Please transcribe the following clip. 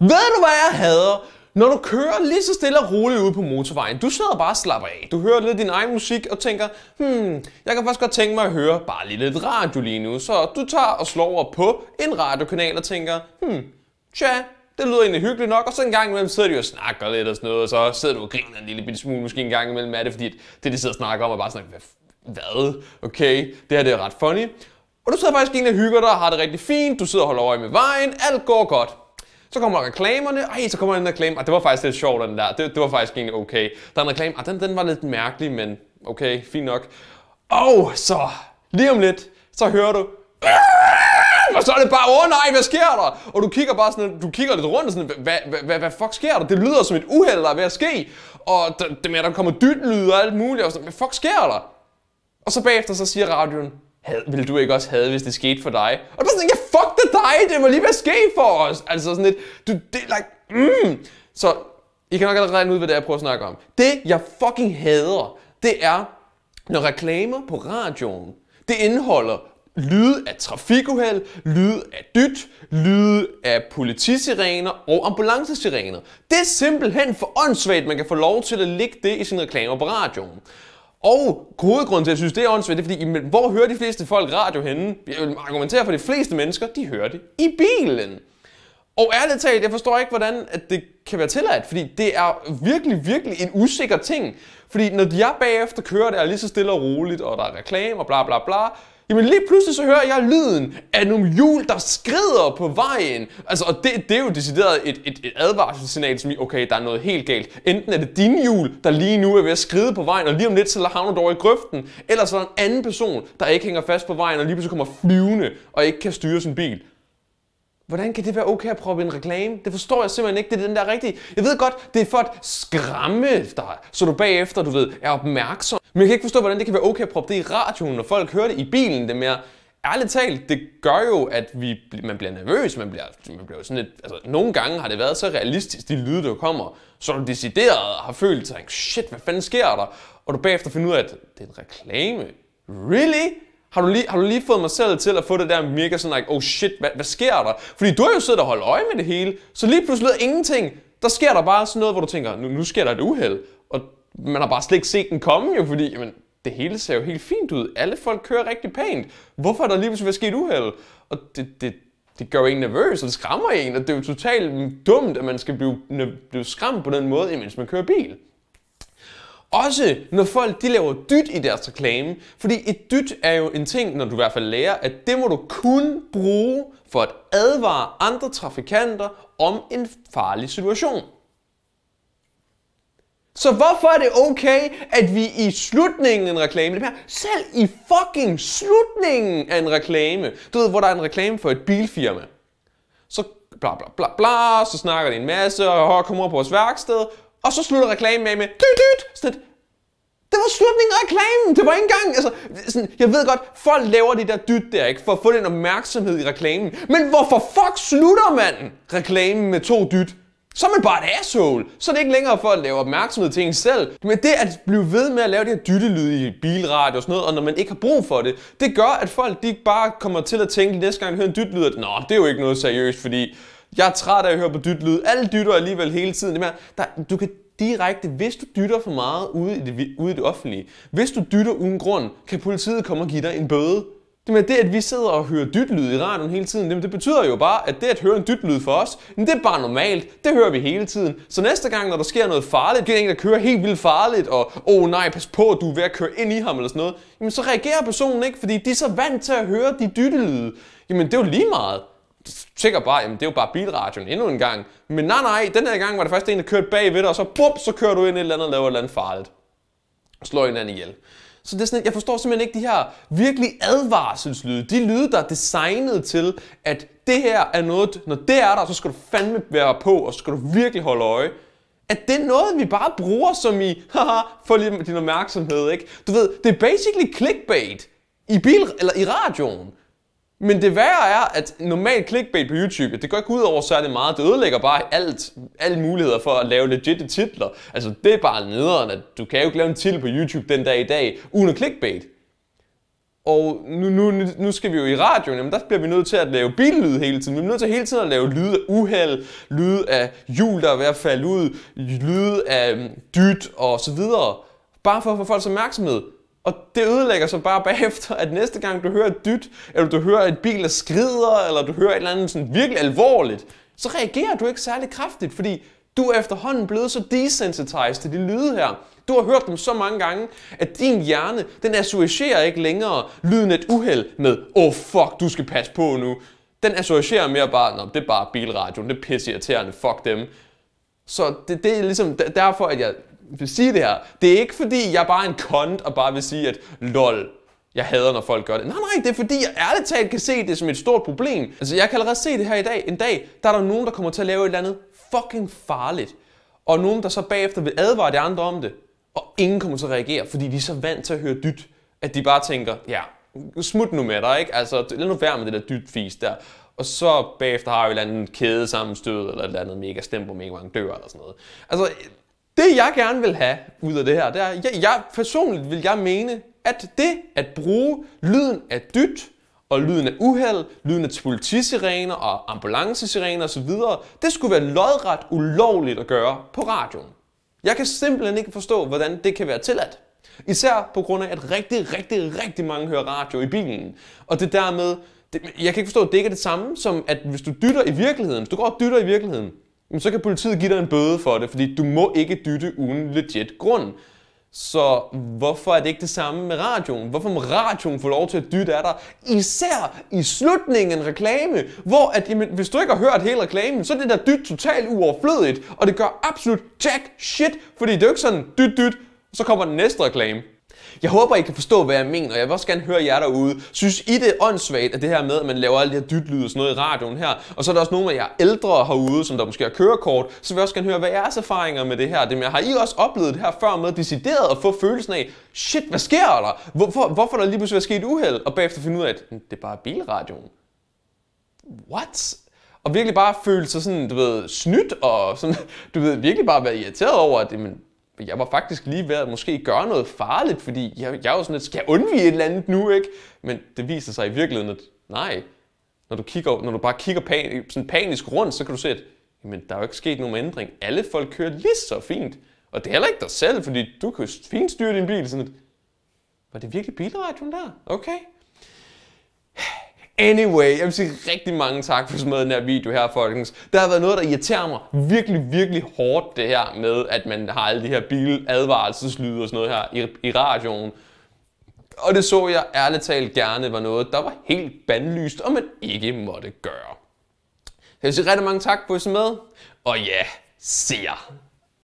Ved du hvad jeg hader? Når du kører lige så stille og roligt ude på motorvejen, du sidder bare og slapper af. Du hører lidt din egen musik og tænker, hmm, jeg kan faktisk godt tænke mig at høre bare lige lidt radio lige nu. Så du tager og slår over på en radiokanal og tænker, hmm, tja, det lyder egentlig hyggeligt nok, og så en gang imellem sidder de og snakker lidt og sådan noget, og så sidder du og griner en lille bitte smule måske en gang imellem af det, fordi det, de sidder og snakker om, er bare sådan, hvad, hvad? Okay, det her det er ret funny. Og du sidder faktisk egentlig og hygger dig og har det rigtig fint, du sidder og holder øje med vejen, alt går godt. Så kommer reklamerne, ej, så kommer der en reklame, og det var faktisk lidt sjovt, den der, det, det var faktisk egentlig okay. Der er en reklame, og den, den var lidt mærkelig, men okay, fint nok. Og så, lige om lidt, så hører du, og så er det bare, åh oh, nej, hvad sker der? Og du kigger bare sådan, du kigger lidt rundt og sådan, hvad, hvad, hvad, fuck sker der? Det lyder som et uheld, der er ved at ske. Og det med, at der kommer dytlyde og alt muligt, og sådan, hvad fuck sker der? Og så bagefter, så siger radioen, vil du ikke også have, hvis det skete for dig? Og du er sådan, ja, fuck det dig, det må lige være ske for os. Altså sådan lidt, du, det er like, mm. Så I kan nok allerede regne ud, hvad det er, jeg prøver at snakke om. Det, jeg fucking hader, det er, når reklamer på radioen, det indeholder lyde af trafikuheld, lyde af dyt, lyde af politisirener og ambulancesirener. Det er simpelthen for åndssvagt, man kan få lov til at lægge det i sine reklamer på radioen. Og hovedgrunden til, at jeg synes, det er åndssvagt, det er fordi, hvor hører de fleste folk radio henne? Jeg vil argumentere for, at de fleste mennesker, de hører det i bilen. Og ærligt talt, jeg forstår ikke, hvordan at det kan være tilladt, fordi det er virkelig, virkelig en usikker ting. Fordi når jeg bagefter kører, det er lige så stille og roligt, og der er reklame og bla bla bla, Jamen lige pludselig så hører jeg lyden af nogle hjul, der skrider på vejen. Altså, og det, det er jo decideret et, et, et advarselssignal, som okay, der er noget helt galt. Enten er det din hjul, der lige nu er ved at skride på vejen, og lige om lidt så havner du over i grøften, eller så er der en anden person, der ikke hænger fast på vejen, og lige pludselig kommer flyvende og ikke kan styre sin bil. Hvordan kan det være okay at proppe en reklame? Det forstår jeg simpelthen ikke. Det er den der rigtige. Jeg ved godt, det er for at skræmme dig, så du bagefter, du ved, er opmærksom. Men jeg kan ikke forstå, hvordan det kan være okay at proppe det i radioen, når folk hører det i bilen. Det mere, ærligt talt, det gør jo, at vi, man bliver nervøs, man bliver, man bliver sådan lidt, altså, nogle gange har det været så realistisk, de lyde, der kommer, så du decideret har følt sig, shit, hvad fanden sker der? Og du bagefter finder ud af, at det er en reklame. Really? Har du, lige, har du lige fået mig selv til at få det der mega sådan, like, oh shit, hvad, hvad sker der? Fordi du har jo siddet og holdt øje med det hele, så lige pludselig ingenting. Der sker der bare sådan noget, hvor du tænker, nu, nu sker der et uheld. Og man har bare slet ikke set den komme jo, fordi jamen, det hele ser jo helt fint ud. Alle folk kører rigtig pænt. Hvorfor er der lige pludselig sket uheld? Og det, det, det gør en nervøs, og det skræmmer en, og det er jo totalt dumt, at man skal blive, blive skræmt på den måde, imens man kører bil. Også når folk de laver dyt i deres reklame, fordi et dyt er jo en ting, når du i hvert fald lærer, at det må du kun bruge for at advare andre trafikanter om en farlig situation. Så hvorfor er det okay, at vi i slutningen af en reklame, det her, selv i fucking slutningen af en reklame, du ved, hvor der er en reklame for et bilfirma, så bla bla bla bla, så snakker de en masse, og kommer over på vores værksted, og så slutter reklamen af med, dyt dyt, sådan et, det var slutningen af reklamen. Det var ikke engang... Altså, sådan, jeg ved godt, folk laver det der dyt der, ikke? For at få den opmærksomhed i reklamen. Men hvorfor fuck slutter man reklamen med to dyt? så er man bare et asshole. Så er det ikke længere for at lave opmærksomhed til en selv. Men det at blive ved med at lave det her dyttelyd i bilradio og sådan noget, og når man ikke har brug for det, det gør, at folk de bare kommer til at tænke næste gang, de hører en dyttelyd, at Nå, det er jo ikke noget seriøst, fordi jeg er træt af at høre på dyttelyd. Alle dytter alligevel hele tiden. Det med, der, du kan direkte, hvis du dytter for meget ude i, det, ude i det offentlige, hvis du dytter uden grund, kan politiet komme og give dig en bøde. Det med det, at vi sidder og hører dytlyd i radioen hele tiden, det, betyder jo bare, at det at høre en dytlyd for os, det er bare normalt. Det hører vi hele tiden. Så næste gang, når der sker noget farligt, det er en, der kører helt vildt farligt, og åh oh, nej, pas på, du er ved at køre ind i ham eller sådan noget, jamen så reagerer personen ikke, fordi de er så vant til at høre de dyttelyde. Jamen det er jo lige meget. Tjekker bare, jamen det er jo bare bilradioen endnu en gang. Men nej nej, den her gang var det faktisk en, der kørte bagved dig, og så bum, så kører du ind i et eller andet og laver et eller andet farligt. Slår hinanden ihjel. Så det er sådan, jeg forstår simpelthen ikke de her virkelig advarselslyde. De lyde, der er designet til, at det her er noget, når det er der, så skal du fandme være på, og så skal du virkelig holde øje. At det er noget, vi bare bruger som i, haha, få lige din opmærksomhed, ikke? Du ved, det er basically clickbait i bil eller i radioen. Men det værre er, at normalt clickbait på YouTube, det går ikke ud over særlig meget. Det ødelægger bare alt, alle muligheder for at lave legitte titler. Altså, det er bare nederen, at du kan jo ikke lave en titel på YouTube den dag i dag, uden at clickbait. Og nu, nu, nu skal vi jo i radioen, jamen der bliver vi nødt til at lave billyd hele tiden. Vi er nødt til hele tiden at lave lyde af uheld, lyde af hjul, der er ved at falde ud, lyde af øhm, dyt og så videre. Bare for at få folks opmærksomhed. Og det ødelægger så bare bagefter, at næste gang du hører et dyt, eller du hører et bil, der skrider, eller du hører et eller andet sådan virkelig alvorligt, så reagerer du ikke særlig kraftigt, fordi du er efterhånden blevet så desensitized til de lyde her. Du har hørt dem så mange gange, at din hjerne, den associerer ikke længere lyden af et uheld med, åh oh, fuck, du skal passe på nu. Den associerer mere bare, Nå, det er bare bilradioen, det er pisse irriterende, fuck dem. Så det, det er ligesom derfor, at jeg vil sige det her. Det er ikke fordi, jeg bare er en kont og bare vil sige, at lol, jeg hader, når folk gør det. Nej, nej, det er fordi, jeg ærligt talt kan se det som et stort problem. Altså, jeg kan allerede se det her i dag. En dag, der er der nogen, der kommer til at lave et eller andet fucking farligt. Og nogen, der så bagefter vil advare de andre om det. Og ingen kommer til at reagere, fordi de er så vant til at høre dyt, at de bare tænker, ja, smut nu med dig, ikke? Altså, lad nu være med det der dyt fis der. Og så bagefter har vi et eller andet kæde sammenstød, eller et eller andet mega stem, mega mange dør, eller sådan noget. Altså, det jeg gerne vil have ud af det her, det er, jeg, jeg personligt vil jeg mene, at det at bruge lyden af dyt, og lyden af uheld, lyden af politisirener og ambulancesirener osv., det skulle være lodret ulovligt at gøre på radioen. Jeg kan simpelthen ikke forstå, hvordan det kan være tilladt. Især på grund af, at rigtig, rigtig, rigtig mange hører radio i bilen. Og det dermed, det, jeg kan ikke forstå, at det ikke er det samme som, at hvis du dytter i virkeligheden, hvis du går og dytter i virkeligheden, Jamen, så kan politiet give dig en bøde for det, fordi du må ikke dytte uden legit grund. Så hvorfor er det ikke det samme med radioen? Hvorfor må radioen få lov til at dytte af dig? Især i slutningen en reklame, hvor at, jamen, hvis du ikke har hørt hele reklamen, så er det der dyt totalt uoverflødigt, og det gør absolut jack shit, fordi det er jo ikke sådan dyt dyt, så kommer den næste reklame. Jeg håber, I kan forstå, hvad jeg mener, og jeg vil også gerne høre jer derude. Synes I det er åndssvagt, at det her med, at man laver alle de her dytlyd og sådan noget i radioen her, og så er der også nogle af jer ældre herude, som der måske har kørekort, så vil jeg også gerne høre, hvad jeres erfaringer med det her det med, Har I også oplevet det her før med decideret at få følelsen af, shit, hvad sker der? Hvorfor, hvorfor der lige pludselig sket uheld? Og bagefter finde ud af, at hm, det er bare bilradioen. What? Og virkelig bare føle sig sådan, du ved, snydt og sådan, du ved, virkelig bare være irriteret over, at jamen, jeg var faktisk lige ved at måske gøre noget farligt, fordi jeg, jeg var sådan lidt, skal jeg undvige et eller andet nu, ikke? Men det viser sig i virkeligheden, at nej. Når du, kigger, når du bare kigger pan, sådan panisk rundt, så kan du se, at jamen, der er jo ikke sket nogen ændring. Alle folk kører lige så fint. Og det er heller ikke dig selv, fordi du kan fint styre din bil. Sådan at, var det virkelig bilradion der? Okay. Anyway, jeg vil sige rigtig mange tak for sådan den her video her, folkens. Der har været noget, der irriterer mig virkelig, virkelig hårdt, det her med, at man har alle de her biladvarelseslyde og sådan noget her i, i radioen. Og det så jeg ærligt talt gerne var noget, der var helt bandlyst, og man ikke måtte gøre. jeg vil sige rigtig mange tak for at med, og ja, se jer.